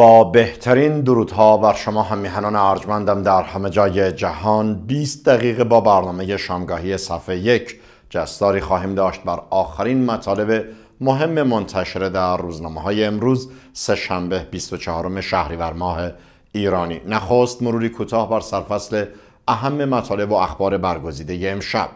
با بهترین درودها بر شما همیهنان ارجمندم در همه جای جهان 20 دقیقه با برنامه شامگاهی صفحه یک جستاری خواهیم داشت بر آخرین مطالب مهم منتشره در روزنامه های امروز شنبه 24 شهریور ماه ایرانی نخست مروری کوتاه بر سرفصل اهم مطالب و اخبار برگزیده امشب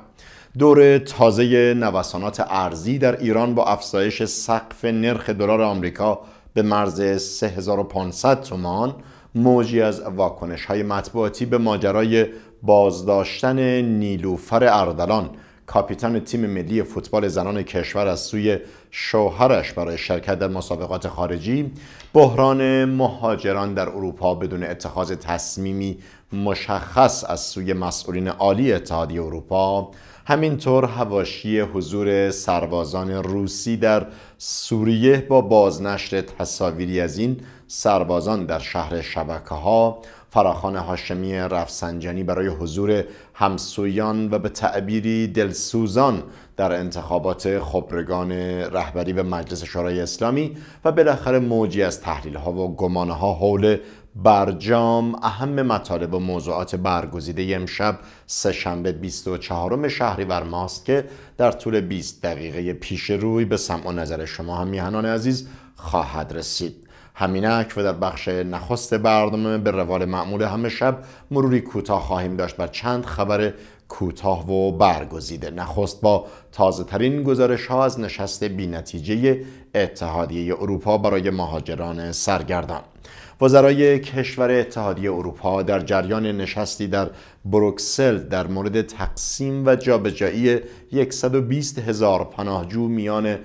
دور تازه نوسانات ارزی در ایران با افزایش سقف نرخ دلار آمریکا به مرز 3500 تومان موجی از واکنش های مطبوعاتی به ماجرای بازداشتن نیلوفر اردلان کاپیتان تیم ملی فوتبال زنان کشور از سوی شوهرش برای شرکت در مسابقات خارجی بحران مهاجران در اروپا بدون اتخاذ تصمیمی مشخص از سوی مسئولین عالی اتحادیه اروپا همینطور هواشی حضور سربازان روسی در سوریه با بازنشر تصاویری از این سربازان در شهر شبکه ها فراخان هاشمی رفسنجانی برای حضور همسویان و به تعبیری دلسوزان در انتخابات خبرگان رهبری و مجلس شورای اسلامی و بالاخره موجی از تحلیل ها و گمانه ها حول برجام اهم مطالب و موضوعات برگزیده امشب سهشنبه 24 شهریور ماست که در طول 20 دقیقه پیش روی به سمع و نظر شما هم میهنان عزیز خواهد رسید همینک و در بخش نخست برنامه به روال معمول همه شب مروری کوتاه خواهیم داشت بر چند خبر کوتاه و برگزیده نخست با تازه ترین گزارش ها از نشست بینتیجه اتحادیه اروپا برای مهاجران سرگردان وزرای کشور اتحادیه اروپا در جریان نشستی در بروکسل در مورد تقسیم و جابجایی 120 هزار پناهجو میان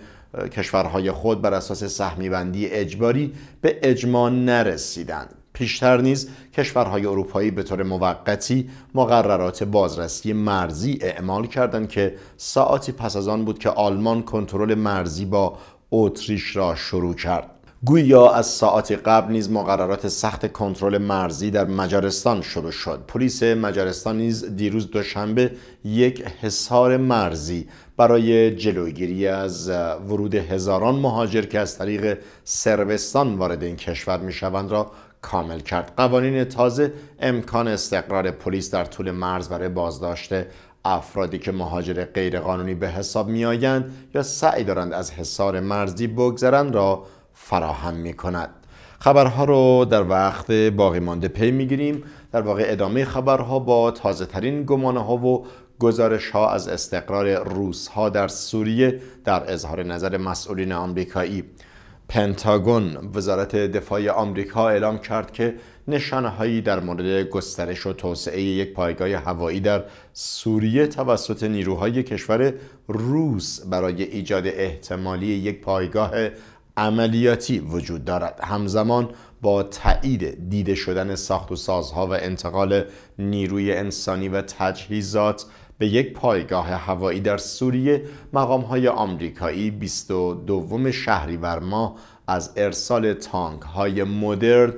کشورهای خود بر اساس بندی اجباری به اجماع نرسیدند پیشتر نیز کشورهای اروپایی به طور موقتی مقررات بازرسی مرزی اعمال کردند که ساعتی پس از آن بود که آلمان کنترل مرزی با اتریش را شروع کرد گویا از ساعتی قبل نیز مقررات سخت کنترل مرزی در مجارستان شروع شد پلیس مجارستان نیز دیروز دوشنبه یک حصار مرزی برای جلوگیری از ورود هزاران مهاجر که از طریق سربستان وارد این کشور میشوند را کامل کرد قوانین تازه امکان استقرار پلیس در طول مرز برای بازداشت افرادی که مهاجر غیرقانونی به حساب میآیند یا سعی دارند از حصار مرزی بگذرند را فراهم می کند خبرها رو در وقت باقی مانده پی می گیریم در واقع ادامه خبرها با تازه ترین گمانه ها و گزارش ها از استقرار روس ها در سوریه در اظهار نظر مسئولین آمریکایی پنتاگون وزارت دفاع آمریکا اعلام کرد که نشانه هایی در مورد گسترش و توسعه یک پایگاه هوایی در سوریه توسط نیروهای کشور روس برای ایجاد احتمالی یک پایگاه عملیاتی وجود دارد همزمان با تایید دیده شدن ساخت و سازها و انتقال نیروی انسانی و تجهیزات به یک پایگاه هوایی در سوریه مقام های آمریکایی 22 شهریور ماه از ارسال تانک های مدرن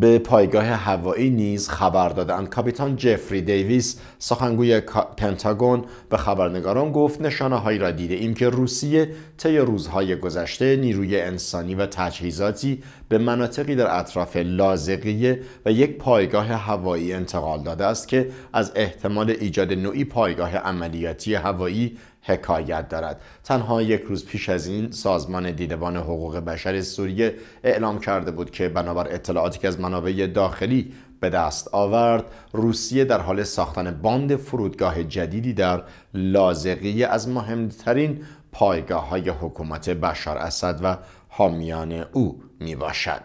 به پایگاه هوایی نیز خبر دادند کاپیتان جفری دیویس سخنگوی پنتاگون به خبرنگاران گفت نشانه هایی را دیده ایم که روسیه طی روزهای گذشته نیروی انسانی و تجهیزاتی به مناطقی در اطراف لازقیه و یک پایگاه هوایی انتقال داده است که از احتمال ایجاد نوعی پایگاه عملیاتی هوایی حکایت دارد تنها یک روز پیش از این سازمان دیدبان حقوق بشر سوریه اعلام کرده بود که بنابر اطلاعاتی که از منابع داخلی به دست آورد روسیه در حال ساختن باند فرودگاه جدیدی در لازقی از مهمترین پایگاه های حکومت بشار اسد و حامیان او می باشد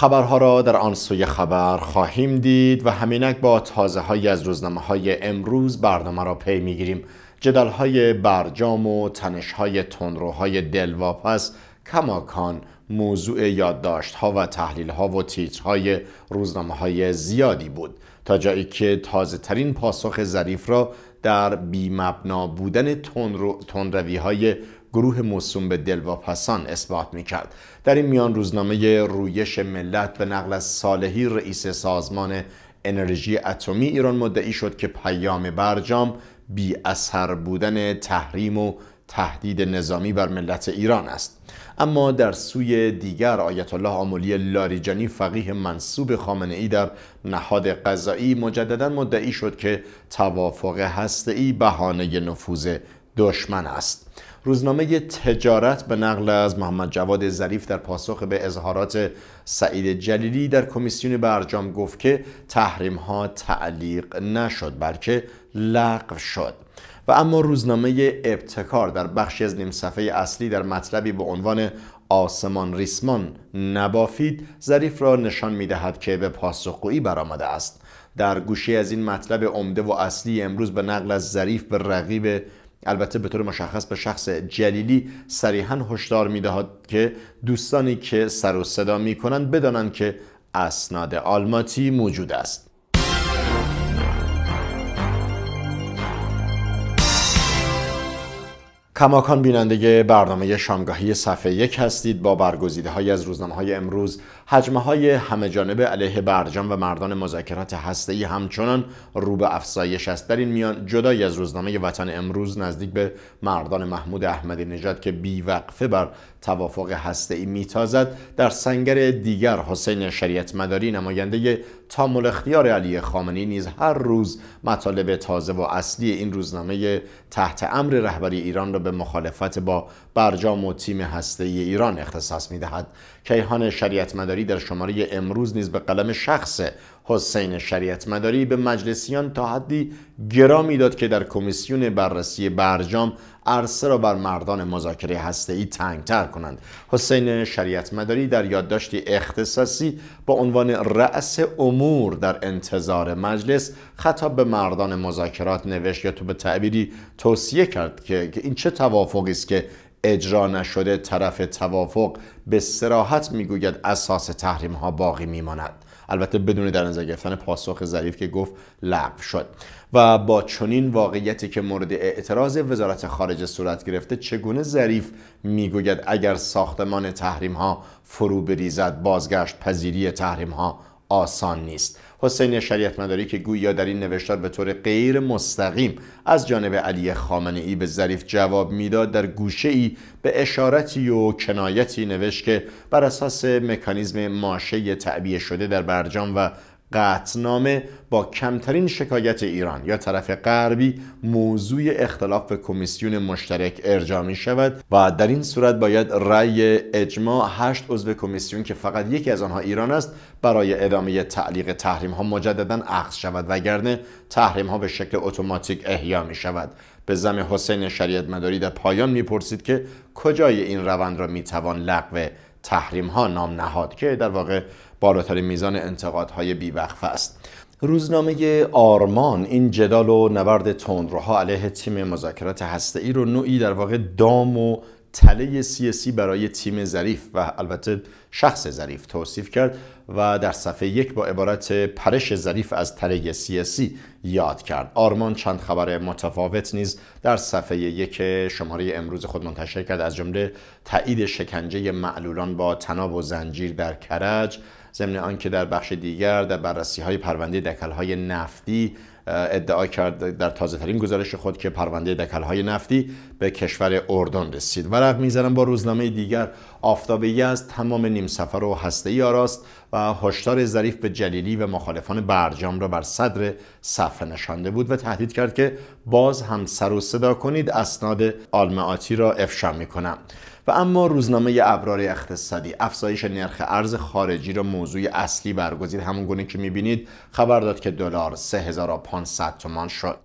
خبرها را در آن سوی خبر خواهیم دید و همینک با تازه های از روزنامه های امروز برنامه را پی میگیریم جدال های برجام و تنش های تندروهای دلواپس کماکان موضوع یادداشت ها و تحلیل ها و تیترهای روزنامه های زیادی بود تا جایی که تازه ترین پاسخ ظریف را در بیمبنا بودن تندروی های گروه موسوم به دلواپسان اثبات میکرد در این میان روزنامه رویش ملت به نقل از صالحی رئیس سازمان انرژی اتمی ایران مدعی شد که پیام برجام بی اثر بودن تحریم و تهدید نظامی بر ملت ایران است اما در سوی دیگر آیت الله آملی لاریجانی فقیه منصوب خامنه ای در نهاد قضایی مجددا مدعی شد که توافق هسته‌ای بهانه نفوذ دشمن است روزنامه تجارت به نقل از محمد جواد ظریف در پاسخ به اظهارات سعید جلیلی در کمیسیون برجام گفت که تحریم ها تعلیق نشد بلکه لغو شد و اما روزنامه ابتکار در بخشی از نیم صفحه اصلی در مطلبی به عنوان آسمان ریسمان نبافید ظریف را نشان میدهد که به پاسخگویی برآمده است در گوشه از این مطلب عمده و اصلی امروز به نقل از ظریف به رقیب البته به طور مشخص به شخص جلیلی صریحا هشدار میدهد که دوستانی که سر و صدا می کنند بدانند که اسناد آلماتی موجود است کماکان بیننده برنامه شامگاهی صفحه یک هستید با برگزیده های از روزنامه های امروز حجمه های همه جانبه علیه برجام و مردان مذاکرات ای همچنان رو به افزایش است در این میان جدای از روزنامه وطن امروز نزدیک به مردان محمود احمدی نژاد که بیوقفه بر توافق هسته‌ای میتازد در سنگر دیگر حسین شریعت مداری نماینده تامل اختیار علی خامنه‌ای نیز هر روز مطالب تازه و اصلی این روزنامه تحت امر رهبری ایران را به مخالفت با برجام و تیم هسته‌ای ایران اختصاص میدهد کیهان شریعت مداری در شماره امروز نیز به قلم شخص حسین شریعتمداری به مجلسیان تا حدی گرامی داد که در کمیسیون بررسی برجام عرصه را بر مردان مذاکره تنگ تنگتر کنند حسین شریعتمداری در یادداشتی اختصاصی با عنوان رأس امور در انتظار مجلس خطاب به مردان مذاکرات نوشت یا تو به تعبیری توصیه کرد که این چه توافقی است که اجرا نشده طرف توافق به سراحت میگوید اساس تحریم ها باقی میماند البته بدون در نظر گرفتن پاسخ ظریف که گفت لغو شد و با چنین واقعیتی که مورد اعتراض وزارت خارجه صورت گرفته چگونه ظریف میگوید اگر ساختمان تحریم ها فرو بریزد بازگشت پذیری تحریم ها آسان نیست حسین شریعت مداری که گویا در این نوشتار به طور غیر مستقیم از جانب علی خامنه ای به ظریف جواب میداد در گوشه ای به اشارتی و کنایتی نوشت که بر اساس مکانیزم ماشه تعبیه شده در برجام و قطنامه با کمترین شکایت ایران یا طرف غربی موضوع اختلاف به کمیسیون مشترک ارجاع می شود و در این صورت باید رأی اجماع هشت عضو کمیسیون که فقط یکی از آنها ایران است برای ادامه تعلیق تحریم ها مجددا عقص شود وگرنه تحریم ها به شکل اتوماتیک احیا می شود به زم حسین شریعت مداری در پایان میپرسید که کجای این روند را میتوان لغو تحریم ها نام نهاد که در واقع بالاترین میزان انتقادهای بیوقف است روزنامه آرمان این جدال و نبرد تندروها علیه تیم مذاکرات ای رو نوعی در واقع دام و تله سیاسی برای تیم ظریف و البته شخص ظریف توصیف کرد و در صفحه یک با عبارت پرش ظریف از تله سیاسی یاد کرد آرمان چند خبر متفاوت نیز در صفحه یک شماره امروز خود منتشر کرد از جمله تایید شکنجه معلولان با تناب و زنجیر در کرج ضمن آنکه در بخش دیگر در بررسی های پرونده دکل های نفتی ادعا کرد در تازه ترین گزارش خود که پرونده دکل های نفتی به کشور اردن رسید ورق میزنم با روزنامه دیگر آفتاب از تمام نیم سفر و هسته ای آراست و هشدار ظریف به جلیلی و مخالفان برجام را بر صدر صفحه نشانده بود و تهدید کرد که باز هم سر و صدا کنید اسناد آلمعاتی را افشا میکنم و اما روزنامه ابرار اقتصادی افزایش نرخ ارز خارجی را موضوع اصلی برگزید همون گونه که میبینید خبر داد که دلار 3500 تومان شد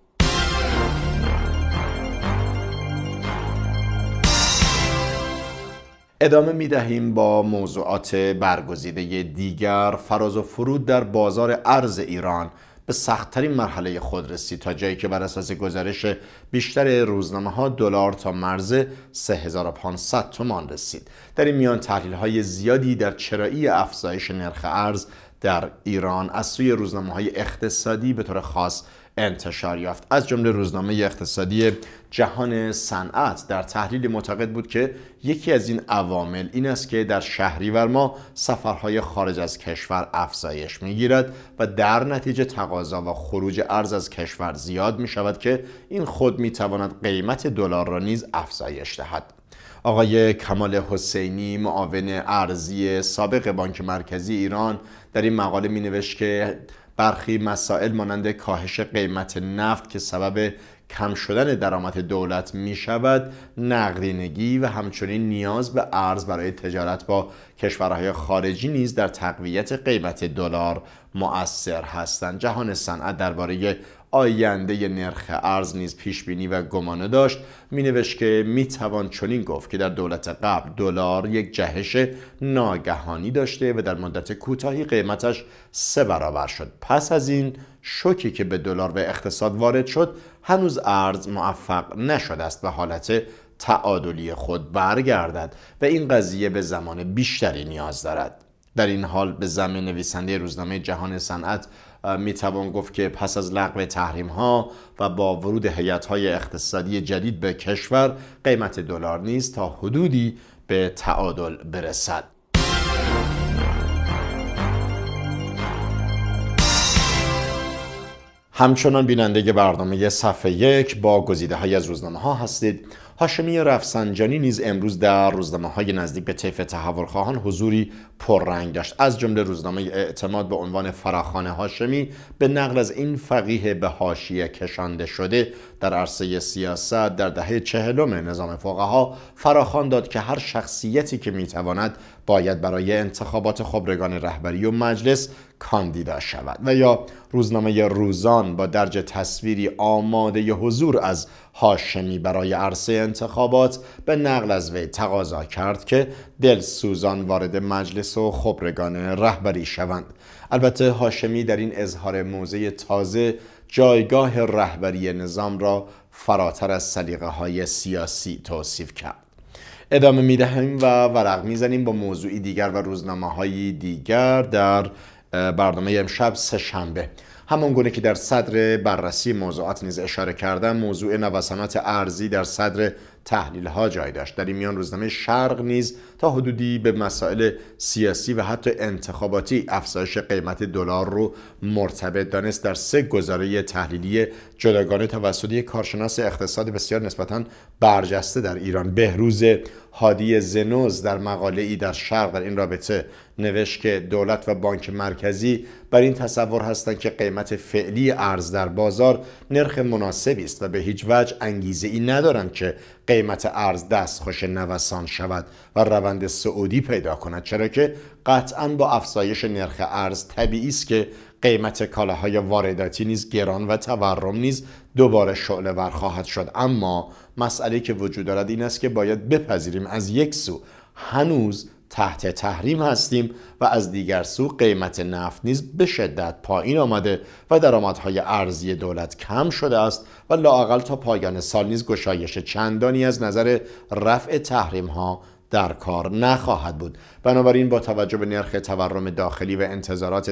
ادامه می دهیم با موضوعات برگزیده دیگر فراز و فرود در بازار ارز ایران به سختترین مرحله خود رسید تا جایی که بر اساس گزارش بیشتر روزنامه ها دلار تا مرز 3500 تومان رسید در این میان تحلیل های زیادی در چرایی افزایش نرخ ارز در ایران از سوی روزنامه های اقتصادی به طور خاص انتشار یافت از جمله روزنامه اقتصادی جهان صنعت در تحلیل معتقد بود که یکی از این عوامل این است که در شهریور ما سفرهای خارج از کشور افزایش میگیرد و در نتیجه تقاضا و خروج ارز از کشور زیاد می شود که این خود می تواند قیمت دلار را نیز افزایش دهد آقای کمال حسینی معاون ارزی سابق بانک مرکزی ایران در این مقاله می نوشت که برخی مسائل مانند کاهش قیمت نفت که سبب کم شدن درآمد دولت می شود نقدینگی و همچنین نیاز به ارز برای تجارت با کشورهای خارجی نیز در تقویت قیمت دلار مؤثر هستند جهان صنعت درباره آینده نرخ ارز نیز پیش بینی و گمانه داشت می نوشت که می توان چنین گفت که در دولت قبل دلار یک جهش ناگهانی داشته و در مدت کوتاهی قیمتش سه برابر شد پس از این شوکی که به دلار و اقتصاد وارد شد هنوز ارز موفق نشده است و حالت تعادلی خود برگردد و این قضیه به زمان بیشتری نیاز دارد در این حال به زمین نویسنده روزنامه جهان صنعت می توان گفت که پس از لغو تحریم ها و با ورود هیئت های اقتصادی جدید به کشور قیمت دلار نیز تا حدودی به تعادل برسد همچنان بیننده برنامه صفحه یک با گزیده های از روزنامه ها هستید هاشمی رفسنجانی نیز امروز در روزنامه های نزدیک به طیف تحول حضوری پررنگ داشت از جمله روزنامه اعتماد به عنوان فراخان هاشمی به نقل از این فقیه به حاشیه کشانده شده در عرصه سیاست در دهه چهلم نظام فقها فراخان داد که هر شخصیتی که میتواند باید برای انتخابات خبرگان رهبری و مجلس کاندیدا شود و یا روزنامه روزان با درج تصویری آماده حضور از هاشمی برای عرصه انتخابات به نقل از وی تقاضا کرد که دلسوزان وارد مجلس و خبرگان رهبری شوند البته هاشمی در این اظهار موزه تازه جایگاه رهبری نظام را فراتر از سلیقه های سیاسی توصیف کرد ادامه میدهیم و ورق میزنیم با موضوعی دیگر و روزنامه های دیگر در برنامه امشب سه شنبه همان گونه که در صدر بررسی موضوعات نیز اشاره کردم موضوع نوسانات ارزی در صدر تحلیل ها جای داشت در این میان روزنامه شرق نیز تا حدودی به مسائل سیاسی و حتی انتخاباتی افزایش قیمت دلار رو مرتبط دانست در سه گزاره تحلیلی جداگانه توسط یک کارشناس اقتصاد بسیار نسبتا برجسته در ایران بهروز هادی زنوز در مقاله ای در شرق در این رابطه نوشت که دولت و بانک مرکزی بر این تصور هستند که قیمت فعلی ارز در بازار نرخ مناسبی است و به هیچ وجه انگیزه ای ندارند که قیمت ارز دست خوش نوسان شود و روند سعودی پیدا کند چرا که قطعا با افزایش نرخ ارز طبیعی است که قیمت کالاهای وارداتی نیز گران و تورم نیز دوباره شعله ور خواهد شد اما مسئله که وجود دارد این است که باید بپذیریم از یک سو هنوز تحت تحریم هستیم و از دیگر سو قیمت نفت نیز به شدت پایین آمده و درآمدهای ارزی دولت کم شده است و لاقل تا پایان سال نیز گشایش چندانی از نظر رفع تحریم ها در کار نخواهد بود بنابراین با توجه به نرخ تورم داخلی و انتظارات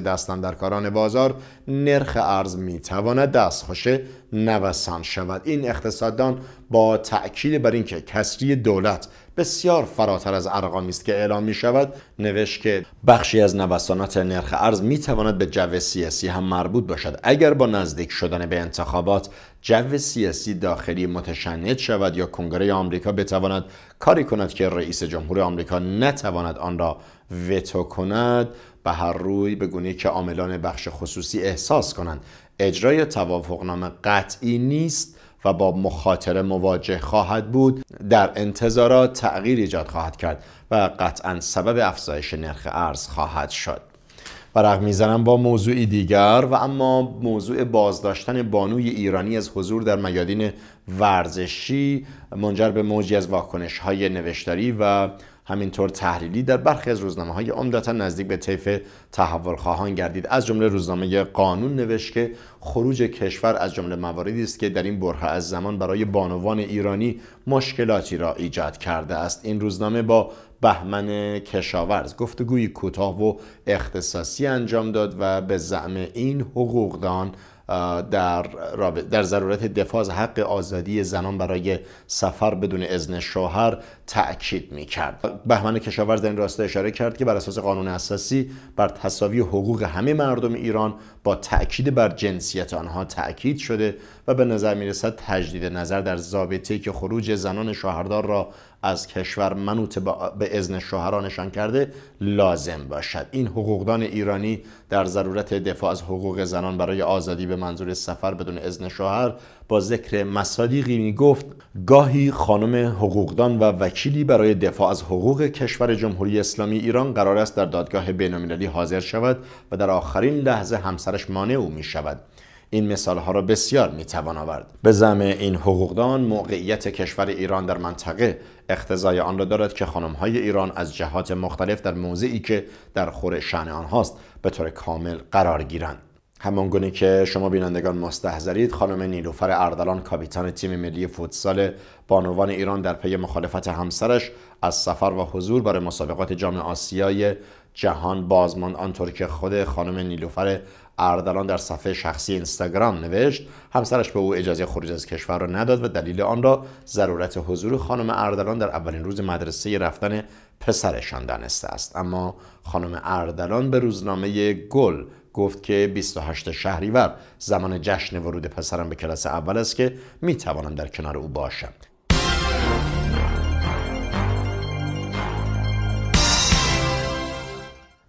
کاران بازار نرخ ارز می میتواند دستخوش نوسان شود این اقتصاددان با تاکید بر اینکه کسری دولت بسیار فراتر از ارقامی است که اعلام می شود نوشت که بخشی از نوسانات نرخ ارز می تواند به جو سیاسی هم مربوط باشد اگر با نزدیک شدن به انتخابات جو سیاسی داخلی متشنج شود یا کنگره آمریکا بتواند کاری کند که رئیس جمهور آمریکا نتواند آن را وتو کند به هر روی به گونه که عاملان بخش خصوصی احساس کنند اجرای توافقنامه قطعی نیست و با مخاطره مواجه خواهد بود در انتظارات تغییر ایجاد خواهد کرد و قطعا سبب افزایش نرخ ارز خواهد شد ورق میزنم با موضوعی دیگر و اما موضوع بازداشتن بانوی ایرانی از حضور در میادین ورزشی منجر به موجی از واکنش های نوشتاری و همینطور تحلیلی در برخی از روزنامه های عمدتا نزدیک به طیف تحول خواهان گردید از جمله روزنامه قانون نوشت که خروج کشور از جمله مواردی است که در این بره از زمان برای بانوان ایرانی مشکلاتی را ایجاد کرده است این روزنامه با بهمن کشاورز گفتگوی کوتاه و اختصاصی انجام داد و به زعم این حقوقدان در, در ضرورت دفاع از حق آزادی زنان برای سفر بدون اذن شوهر تأکید می کرد بهمن کشاورز در این راستا اشاره کرد که بر اساس قانون اساسی بر تساوی حقوق همه مردم ایران با تأکید بر جنسیت آنها تأکید شده و به نظر می رسد تجدید نظر در زابطه که خروج زنان شوهردار را از کشور منوط به اذن شوهرانشان کرده لازم باشد این حقوقدان ایرانی در ضرورت دفاع از حقوق زنان برای آزادی به منظور سفر بدون اذن شوهر با ذکر مصادیقی می گفت گاهی خانم حقوقدان و وکیلی برای دفاع از حقوق کشور جمهوری اسلامی ایران قرار است در دادگاه بینالمللی حاضر شود و در آخرین لحظه همسرش مانع او می شود این مثال ها را بسیار می توان آورد به زم این حقوقدان موقعیت کشور ایران در منطقه اختزای آن را دارد که خانم های ایران از جهات مختلف در موضعی که در خور شعن آنهاست به طور کامل قرار گیرند همانگونه که شما بینندگان مستحضرید خانم نیلوفر اردلان کاپیتان تیم ملی فوتسال بانوان ایران در پی مخالفت همسرش از سفر و حضور برای مسابقات جام آسیای جهان بازمان آنطور که خود خانم نیلوفر اردلان در صفحه شخصی اینستاگرام نوشت همسرش به او اجازه خروج از کشور را نداد و دلیل آن را ضرورت حضور خانم اردلان در اولین روز مدرسه رفتن پسرشان دانسته است اما خانم اردلان به روزنامه گل گفت که 28 شهریور زمان جشن ورود پسرم به کلاس اول است که می توانم در کنار او باشم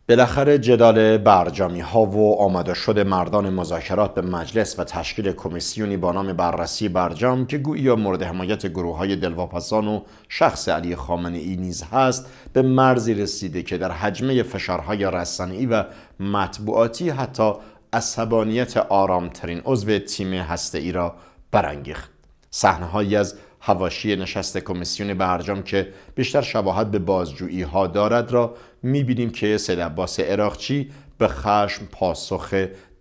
بالاخره جدال برجامی ها و آمده شده مردان مذاکرات به مجلس و تشکیل کمیسیونی با نام بررسی برجام که گویا مورد حمایت گروه های دلواپسان و شخص علی خامنه ای نیز هست به مرزی رسیده که در حجمه فشارهای رسانه‌ای و مطبوعاتی حتی عصبانیت آرامترین عضو تیم هسته ای را برانگیخت صحنههایی از هواشی نشست کمیسیون برجام که بیشتر شباهت به بازجویی ها دارد را میبینیم که سید عباس عراقچی به خشم پاسخ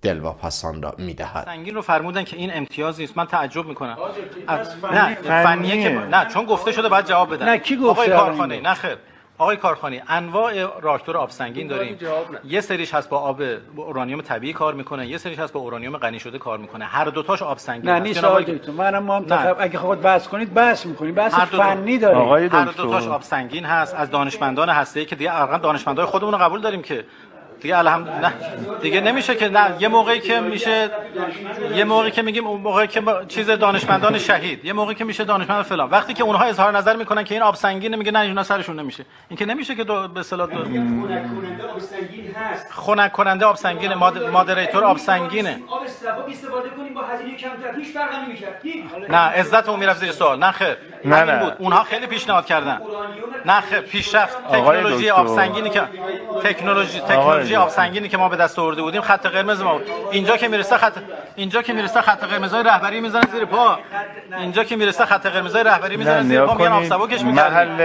دلواپسان را میدهد سنگین رو فرمودن که این امتیاز نیست من تعجب میکنم از... نه فنیه که نه چون گفته شده باید جواب بدن نه کی گفته آقای کارخانه نه خیر آقای کارخانی انواع راکتور آب سنگین داریم یه سریش هست با آب اورانیوم طبیعی کار میکنه یه سریش هست با اورانیوم غنی شده کار میکنه هر دوتاش تاش آب سنگین نه نیست آقای دکتر خب اگه خود بحث کنید بحث میکنید بحث دو... فنی داریم هر دو تاش آب سنگین هست از دانشمندان ای که دیگه دانشمندان دانشمندای خودمون رو قبول داریم که دیگه الحمد نه دیگه نمیشه که نه یه موقعی که میشه یه موقعی که میگیم اون موقعی که چیز دانشمندان شهید یه موقعی که میشه دانشمند فلان وقتی که اونها اظهار نظر میکنن که این آب سنگینه میگه نه اینا سرشون نمیشه این که نمیشه که دو به اصطلاح دو... خنک کننده آب هست خنک کننده آب سنگینه مادریتور آب سبب استفاده کنیم با هزینه کمتر هیچ فرق کرد نه عزت اون میرفت زیر سوال نه خیر نه نه بود اونها خیلی پیشنهاد کردن نه خیر پیشرفت تکنولوژی آب سنگینی که تکنولوژی تکنولوژی آب سنگینی که ما به دست آورده بودیم خط قرمز ما بود اینجا که میرسه خط اینجا که میرسه خط قرمزای رهبری میزنه زیر پا اینجا که میرسه خط قرمزای رهبری میزنه زیر پا میان آب سبکش محل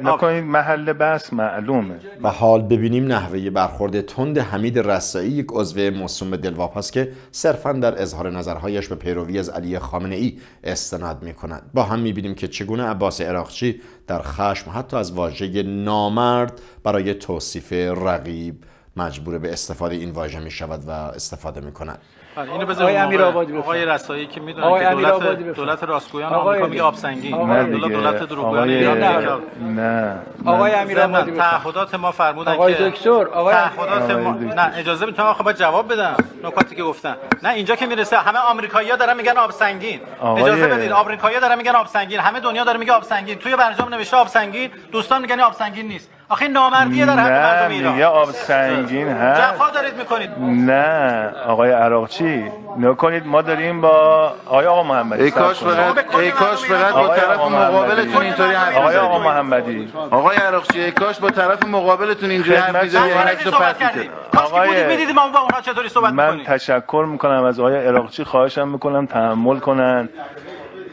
نکنید محل بس معلومه و حال ببینیم نحوه برخورد تند حمید رسایی یک عضو موسوم به دلواپاس که صرفا در اظهار نظرهایش به پیروی از علی خامنه ای استناد می کند با هم می بینیم که چگونه عباس عراقچی در خشم حتی از واژه نامرد برای توصیف رقیب مجبور به استفاده این واژه می شود و استفاده می کند آره، اینو بذار آقای امیر آبادی آقای رسایی که میدونه دولت, دولت راستگویان آمریکا میگه آب سنگین دولت دولت دروغگویان ایران نه آقای امیر آبادی تعهدات ما فرمودن که آقای دکتر آقای تعهدات ما نه اجازه بدید خب آخه جواب بدم نکاتی که گفتن نه اینجا که میرسه همه آمریکایی‌ها دارن میگن آب سنگین اجازه بدید آمریکایی‌ها دارن میگن آب سنگین همه دنیا داره میگه آب سنگین توی برنامه نوشته آب سنگین دوستان میگن آب سنگین نیست آخه نامردیه در حق مردم ایران یا آب سنگین هست جفا دارید میکنید نه آقای عراقچی نکنید ما داریم با آقای آقا محمدی ای کاش فقط خب، ای کاش فقط با طرف مقابلتون اینطوری حرف آقای آقا محمدی آقای عراقچی ای کاش با طرف مقابلتون اینجوری حرف بزنید این عکسو آقای ما با اونها چطوری صحبت من تشکر میکنم از آقای عراقچی خواهشم میکنم تحمل کنن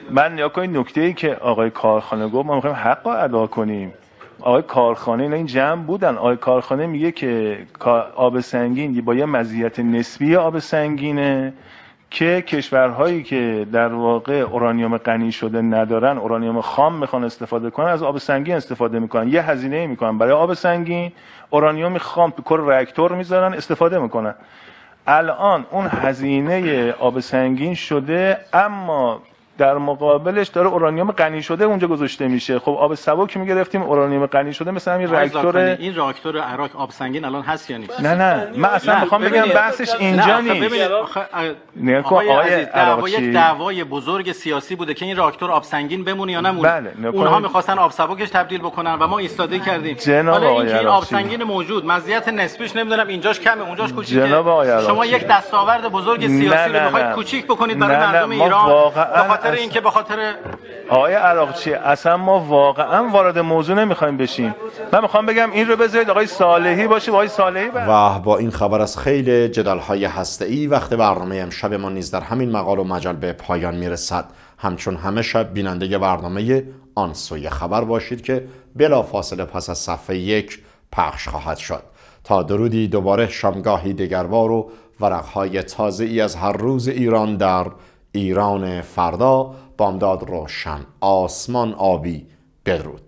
من نیا کنید نکته ای که آقای کارخانه گفت ما میخوایم حق ادا کنیم آقای کارخانه اینا این جمع بودن آقای کارخانه میگه که آب سنگین با یه مزیت نسبی آب سنگینه که کشورهایی که در واقع اورانیوم غنی شده ندارن اورانیوم خام میخوان استفاده کنن از آب سنگین استفاده میکنن یه هزینه میکنن برای آب سنگین اورانیوم خام تو کل راکتور میذارن استفاده میکنن الان اون هزینه آب سنگین شده اما در مقابلش داره اورانیوم غنی شده اونجا گذاشته میشه خب آب سبک میگرفتیم اورانیوم غنی شده مثل همین راکتور این راکتور عراق آب سنگین الان هست یا نیست نه نه من اصلا میخوام بگم بحثش اینجا نیست نه خب، آقای یه دعوای بزرگ سیاسی بوده که این راکتور آب سنگین بمونه یا نمونه بله. اونها خب. میخواستن آب سبکش تبدیل بکنن و ما ایستاده کردیم حالا اینکه این آب سنگین موجود مزیت نسبیش نمیدونم اینجاش کمه اونجاش کوچیکه شما یک دستاورد بزرگ سیاسی رو میخواید کوچیک بکنید برای مردم ایران خاطر اینکه به خاطر آقای عراقچی اصلا ما واقعا وارد موضوع نمیخوایم بشیم من میخوام بگم این رو بذارید آقای صالحی باشه آقای صالحی بله. و با این خبر از خیلی جدال های هسته ای وقت برنامه امشب ما نیز در همین مقال و مجال به پایان میرسد همچون همه شب بیننده برنامه آن سوی خبر باشید که بلا فاصله پس از صفحه یک پخش خواهد شد تا درودی دوباره شامگاهی دگروار و ورقهای تازه ای از هر روز ایران در ایران فردا بامداد روشن آسمان آبی بدرود